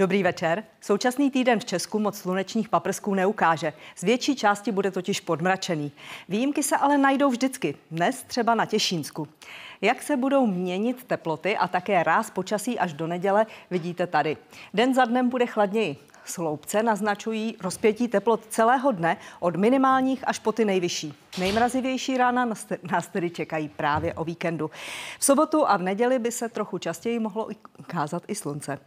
Dobrý večer. Současný týden v Česku moc slunečních paprsků neukáže. Z větší části bude totiž podmračený. Výjimky se ale najdou vždycky. Dnes třeba na Těšínsku. Jak se budou měnit teploty a také ráz počasí až do neděle, vidíte tady. Den za dnem bude chladněji. Sloupce naznačují rozpětí teplot celého dne od minimálních až po ty nejvyšší. Nejmrazivější rána nás tedy čekají právě o víkendu. V sobotu a v neděli by se trochu častěji mohlo ukázat i slunce.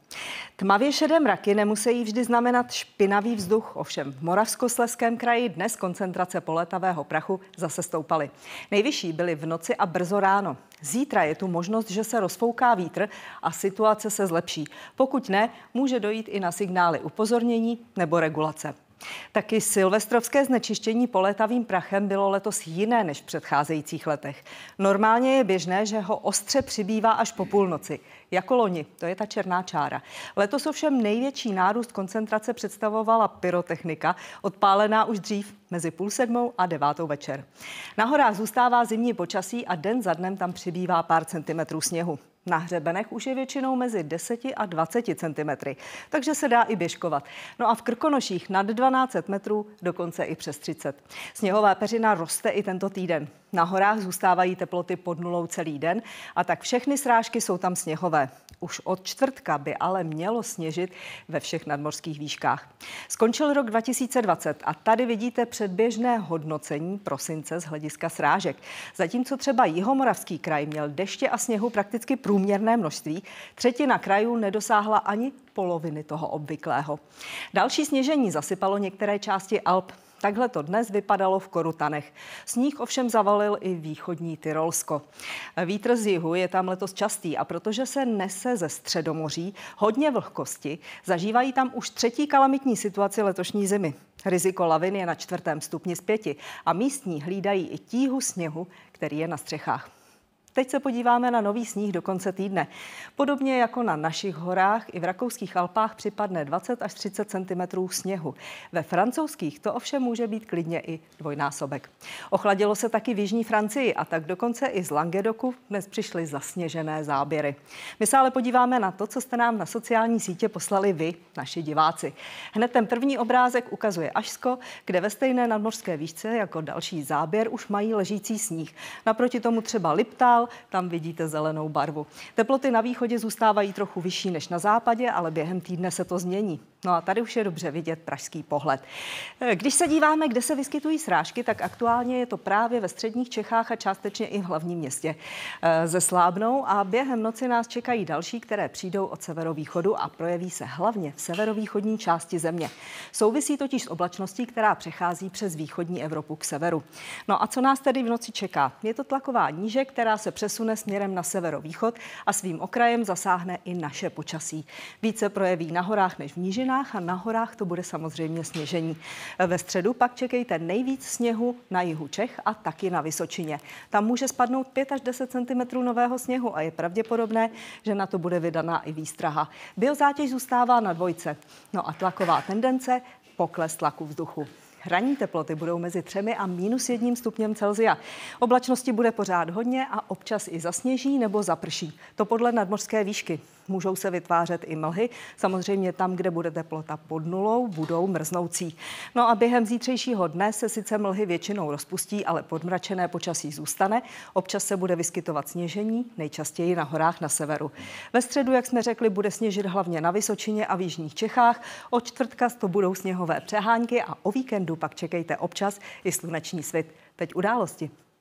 Tmavě šedé mraky nemusí vždy znamenat špinavý vzduch, ovšem v Moravskosleském kraji dnes koncentrace poletavého prachu zase stoupaly. Nejvyšší byly v noci a brzo ráno. Zítra je tu možnost, že se rozfouká vítr a situace se zlepší. Pokud ne, může dojít i na signály upozornění nebo regulace. Taky silvestrovské znečištění poletavým prachem bylo letos jiné než v předcházejících letech. Normálně je běžné, že ho ostře přibývá až po půlnoci. Jako loni, to je ta černá čára. Letos ovšem největší nárůst koncentrace představovala pyrotechnika, odpálená už dřív mezi půl sedmou a devátou večer. Na horách zůstává zimní počasí a den za dnem tam přibývá pár centimetrů sněhu. Na hřebenech už je většinou mezi 10 a 20 cm, takže se dá i běžkovat. No a v Krkonoších nad 12 metrů, dokonce i přes 30. Sněhová peřina roste i tento týden. Na horách zůstávají teploty pod nulou celý den a tak všechny srážky jsou tam sněhové. Už od čtvrtka by ale mělo sněžit ve všech nadmořských výškách. Skončil rok 2020 a tady vidíte předběžné hodnocení prosince z hlediska srážek. Zatímco třeba Jihomoravský kraj měl deště a sněhu prakticky průměrné množství, třetina krajů nedosáhla ani poloviny toho obvyklého. Další sněžení zasypalo některé části Alp. Takhle to dnes vypadalo v Korutanech. Sníh ovšem zavalil i východní Tyrolsko. Vítr z jihu je tam letos častý a protože se nese ze středomoří hodně vlhkosti, zažívají tam už třetí kalamitní situaci letošní zimy. Riziko lavin je na čtvrtém stupni z pěti a místní hlídají i tíhu sněhu, který je na střechách. Teď se podíváme na nový sníh do konce týdne. Podobně jako na našich horách, i v rakouských Alpách připadne 20 až 30 cm sněhu. Ve francouzských to ovšem může být klidně i dvojnásobek. Ochladilo se taky v jižní Francii a tak dokonce i z Languedoku dnes přišly zasněžené záběry. My se ale podíváme na to, co jste nám na sociální sítě poslali vy, naši diváci. Hned ten první obrázek ukazuje Ašsko, kde ve stejné nadmořské výšce jako další záběr už mají ležící sníh. Naproti tomu třeba Liptál, dál, tam vidíte zelenou barvu. Teploty na východě zůstávají trochu vyšší než na západě, ale během týdne se to změní. No a tady už je dobře vidět pražský pohled. Eh, když se díváme, kde se vyskytují srážky, tak aktuálně je to právě ve středních Čechách a částečně i v hlavním městě eh, ze Slábnou a během noci nás čekají další, které přijdou od severovýchodu a projeví se hlavně v severovýchodní části země. Souvisí totiž s oblačností, která přechází přes východní Evropu k severu. No a co nás tedy v noci čeká? Je to tlaková níže, která se přesune směrem na severovýchod a svým okrajem zasáhne i naše počasí. Více projeví na horách než v nížinách a na horách to bude samozřejmě sněžení. Ve středu pak čekejte nejvíc sněhu na jihu Čech a taky na Vysočině. Tam může spadnout 5 až 10 cm nového sněhu a je pravděpodobné, že na to bude vydaná i výstraha. Biozátěž zůstává na dvojce. No a tlaková tendence pokles tlaku vzduchu. Hraní teploty budou mezi 3 a minus 1 stupněm Celzia. Oblačnosti bude pořád hodně a občas i zasněží nebo zaprší. To podle nadmořské výšky. Můžou se vytvářet i mlhy. Samozřejmě tam, kde bude teplota pod nulou, budou mrznoucí. No a během zítřejšího dne se sice mlhy většinou rozpustí, ale podmračené počasí zůstane. Občas se bude vyskytovat sněžení, nejčastěji na horách na severu. Ve středu, jak jsme řekli, bude sněžit hlavně na Vysočině a v jižních Čechách. Od čtvrtka to budou sněhové přehánky a o víkendu pak čekejte občas i sluneční svit. Teď události.